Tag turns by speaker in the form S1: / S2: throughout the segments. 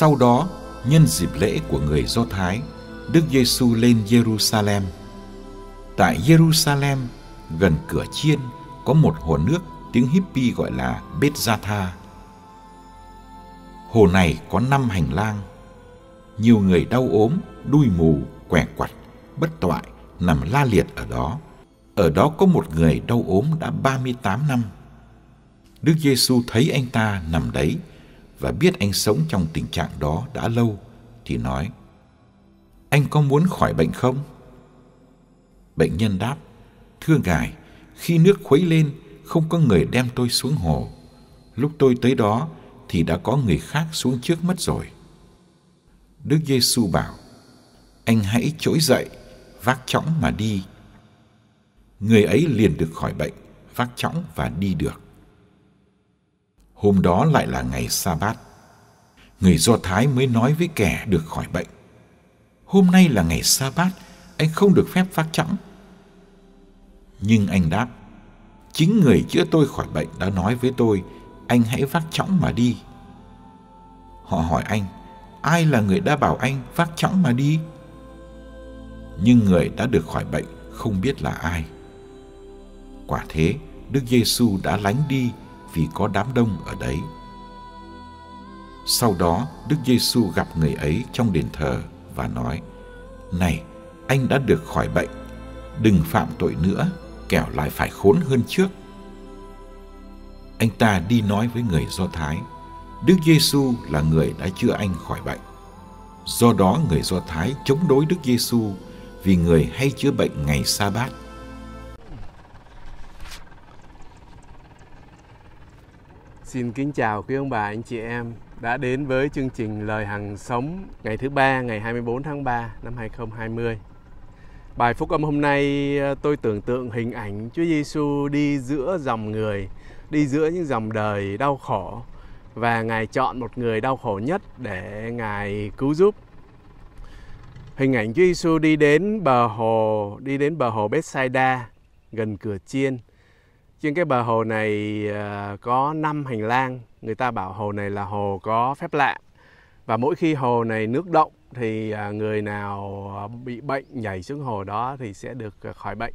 S1: Sau đó, nhân dịp lễ của người Do Thái, Đức Giêsu lên Jerusalem. Tại Jerusalem, gần cửa chiên có một hồ nước tiếng Hippie gọi là Bethzatha. Hồ này có năm hành lang. Nhiều người đau ốm, đuôi mù, què quặt, bất toại nằm la liệt ở đó. Ở đó có một người đau ốm đã 38 năm. Đức Giêsu thấy anh ta nằm đấy và biết anh sống trong tình trạng đó đã lâu thì nói anh có muốn khỏi bệnh không bệnh nhân đáp thưa ngài khi nước khuấy lên không có người đem tôi xuống hồ lúc tôi tới đó thì đã có người khác xuống trước mất rồi đức giêsu bảo anh hãy trỗi dậy vác chõng mà đi người ấy liền được khỏi bệnh vác chõng và đi được Hôm đó lại là ngày sa bát. Người Do Thái mới nói với kẻ được khỏi bệnh. Hôm nay là ngày sa bát, anh không được phép phát chẵn. Nhưng anh đáp, chính người chữa tôi khỏi bệnh đã nói với tôi, anh hãy vác chõng mà đi. Họ hỏi anh, ai là người đã bảo anh vác chõng mà đi? Nhưng người đã được khỏi bệnh không biết là ai. Quả thế, Đức Giêsu đã lánh đi vì có đám đông ở đấy. Sau đó, Đức Giêsu gặp người ấy trong đền thờ và nói: "Này, anh đã được khỏi bệnh, đừng phạm tội nữa, kẻo lại phải khốn hơn trước." Anh ta đi nói với người Do Thái, Đức Giêsu là người đã chữa anh khỏi bệnh. Do đó người Do Thái chống đối Đức Giêsu vì người hay chữa bệnh ngày sa bát
S2: Xin kính chào quý ông bà, anh chị em đã đến với chương trình Lời Hằng Sống ngày thứ ba, ngày 24 tháng 3 năm 2020. Bài phúc âm hôm nay ờ, tôi tưởng tượng hình ảnh Chúa Giêsu đi giữa dòng người, đi giữa những dòng đời đau khổ và Ngài chọn một người đau khổ nhất để Ngài cứu giúp. Hình ảnh Chúa Giêsu đi đến bờ hồ, đi đến bờ hồ Bethsaida gần cửa chiên trên cái bờ hồ này à, có 5 hành lang, người ta bảo hồ này là hồ có phép lạ. Và mỗi khi hồ này nước động thì à, người nào bị bệnh nhảy xuống hồ đó thì sẽ được à, khỏi bệnh.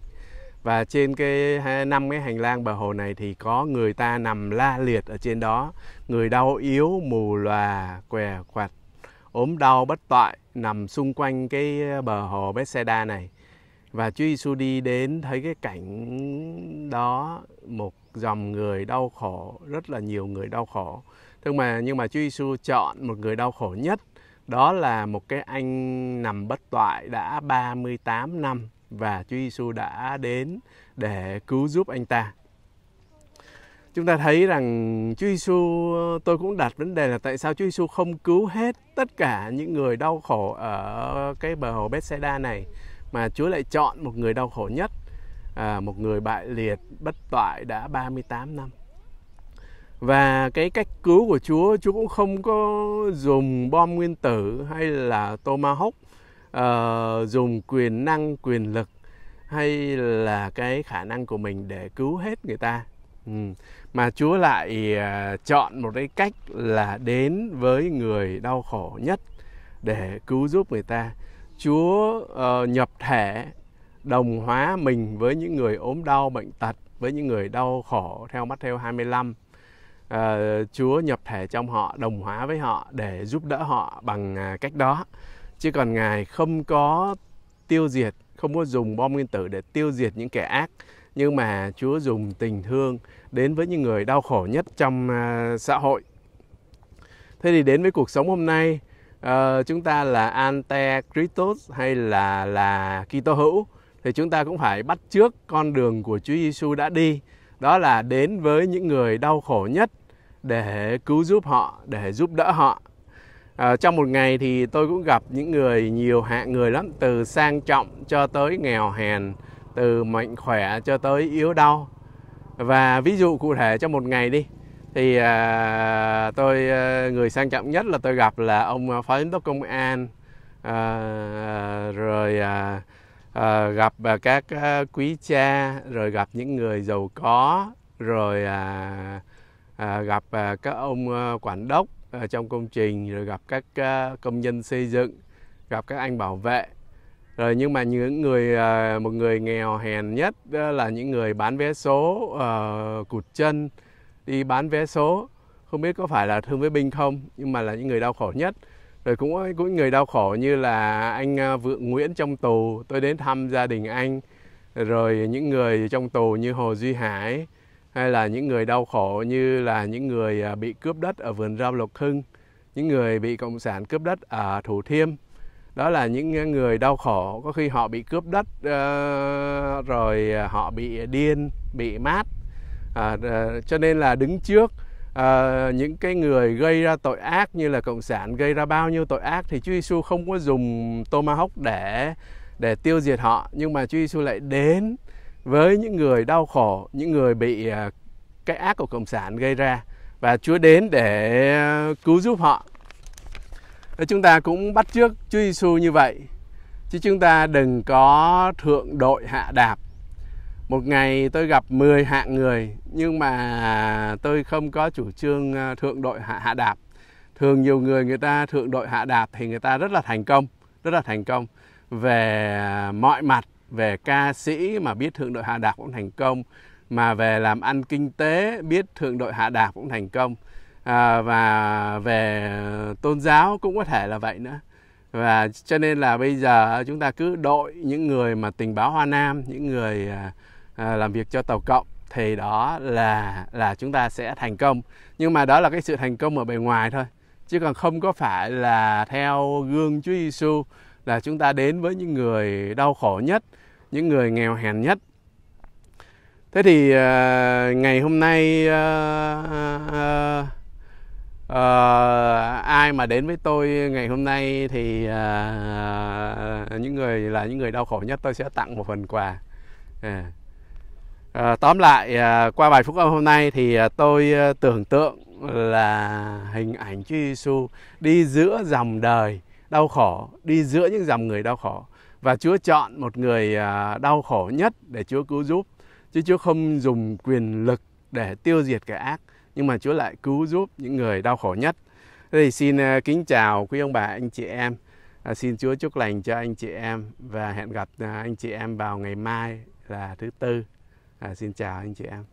S2: Và trên cái năm cái hành lang bờ hồ này thì có người ta nằm la liệt ở trên đó, người đau yếu, mù lòa, què quặt, ốm đau bất toại nằm xung quanh cái bờ hồ Bethesda này và Chúa Giêsu đi đến thấy cái cảnh đó một dòng người đau khổ rất là nhiều người đau khổ nhưng mà nhưng mà Chúa Giêsu chọn một người đau khổ nhất đó là một cái anh nằm bất toại đã 38 năm và Chúa Giêsu đã đến để cứu giúp anh ta chúng ta thấy rằng Chúa Giêsu tôi cũng đặt vấn đề là tại sao Chúa Giêsu không cứu hết tất cả những người đau khổ ở cái bờ hồ Bethsaida này mà Chúa lại chọn một người đau khổ nhất, à, một người bại liệt, bất toại đã 38 năm. Và cái cách cứu của Chúa, Chúa cũng không có dùng bom nguyên tử hay là tomahawk, uh, dùng quyền năng, quyền lực hay là cái khả năng của mình để cứu hết người ta. Ừ. Mà Chúa lại uh, chọn một cái cách là đến với người đau khổ nhất để cứu giúp người ta Chúa uh, nhập thể đồng hóa mình với những người ốm đau bệnh tật, với những người đau khổ theo mắt theo 25. uh, Chúa nhập thể trong họ, đồng hóa với họ để giúp đỡ họ bằng uh, cách đó. Chứ còn Ngài không có tiêu diệt, không có dùng bom nguyên tử để tiêu diệt những kẻ ác, nhưng mà Chúa dùng tình thương đến với những người đau khổ nhất trong uh, xã hội. Thế thì đến với cuộc sống hôm nay, uh, chúng ta là ante Christos hay là là Kitô hữu thì chúng ta cũng phải bắt trước con đường của Chúa Giêsu đã đi đó là đến với những người đau khổ nhất để cứu giúp họ để giúp đỡ họ à, trong một ngày thì tôi cũng gặp những người nhiều hạng người lắm từ sang trọng cho tới nghèo hèn từ mạnh khỏe cho tới yếu đau và ví dụ cụ thể trong một ngày đi thì à, tôi à, người sang trọng nhất là tôi gặp là ông à, phó giám đốc công an à, rồi à, à, gặp à, các à, quý cha rồi gặp những người giàu có rồi à, à, gặp các ông quản đốc trong công trình rồi gặp các công nhân xây dựng gặp các anh bảo vệ rồi nhưng mà những người một người nghèo hèn nhất là những người bán vé số à, cụt chân đi bán vé số không biết có phải là thương với binh không nhưng mà là những người đau khổ nhất rồi cũng có những người đau khổ như là anh à, Vượng Nguyễn trong tù tôi đến thăm gia đình anh rồi những người trong tù như Hồ Duy Hải hay là những người đau khổ như là những người à, bị cướp đất ở vườn rau Lộc Hưng những người bị cộng sản cướp đất ở Thủ Thiêm đó là những à, người đau khổ có khi họ bị cướp đất ờ, rồi họ bị điên bị mát à, cho nên là đứng trước à, những cái người gây ra tội ác như là cộng sản gây ra bao nhiêu tội ác thì Chúa Giêsu không có dùng tomahawk để để tiêu diệt họ nhưng mà Chúa Giêsu lại đến với những người đau khổ những người bị à, cái ác của cộng sản gây ra và Chúa đến để cứu giúp họ chúng ta cũng bắt chước Chúa Giêsu như vậy chứ chúng ta đừng có thượng đội hạ đạp một ngày tôi gặp 10 hạng người nhưng mà tôi không có chủ trương ờ, thượng đội hạ hạ đạp thường nhiều người người ta thượng đội hạ đạp thì người ta rất là thành công rất là thành công về ờ, mọi mặt về ca sĩ mà biết thượng đội hạ đạp cũng thành công mà về làm ăn kinh tế biết thượng đội hạ đạp cũng thành công à, và về tôn giáo cũng có thể là vậy nữa và cho nên là bây giờ chúng ta cứ đội những người mà tình báo hoa nam những người À, làm việc cho tàu cộng thì đó là là chúng ta sẽ thành công nhưng mà đó là cái sự thành công ở bề ngoài thôi chứ còn không có phải là theo gương Chúa Giêsu là chúng ta đến với những người đau khổ nhất những người nghèo hèn nhất thế thì uh, ngày hôm nay uh, uh, uh, ai mà đến với tôi ngày hôm nay thì uh, những người là những người đau khổ nhất tôi sẽ tặng một phần quà uh. À, tóm lại à, qua bài phúc âm hôm nay thì à, tôi à, tưởng tượng là hình ảnh Chúa Giêsu đi giữa dòng đời đau khổ, đi giữa những dòng người đau khổ và Chúa chọn một người à, đau khổ nhất để Chúa cứu giúp. Chứ Chúa không dùng quyền lực để tiêu diệt kẻ ác nhưng mà Chúa lại cứu giúp những người đau khổ nhất. Thế thì xin à, kính chào quý ông bà anh chị em. À, xin Chúa chúc lành cho anh chị em và hẹn gặp à, anh chị em vào ngày mai là thứ tư à,
S1: xin chào anh chị em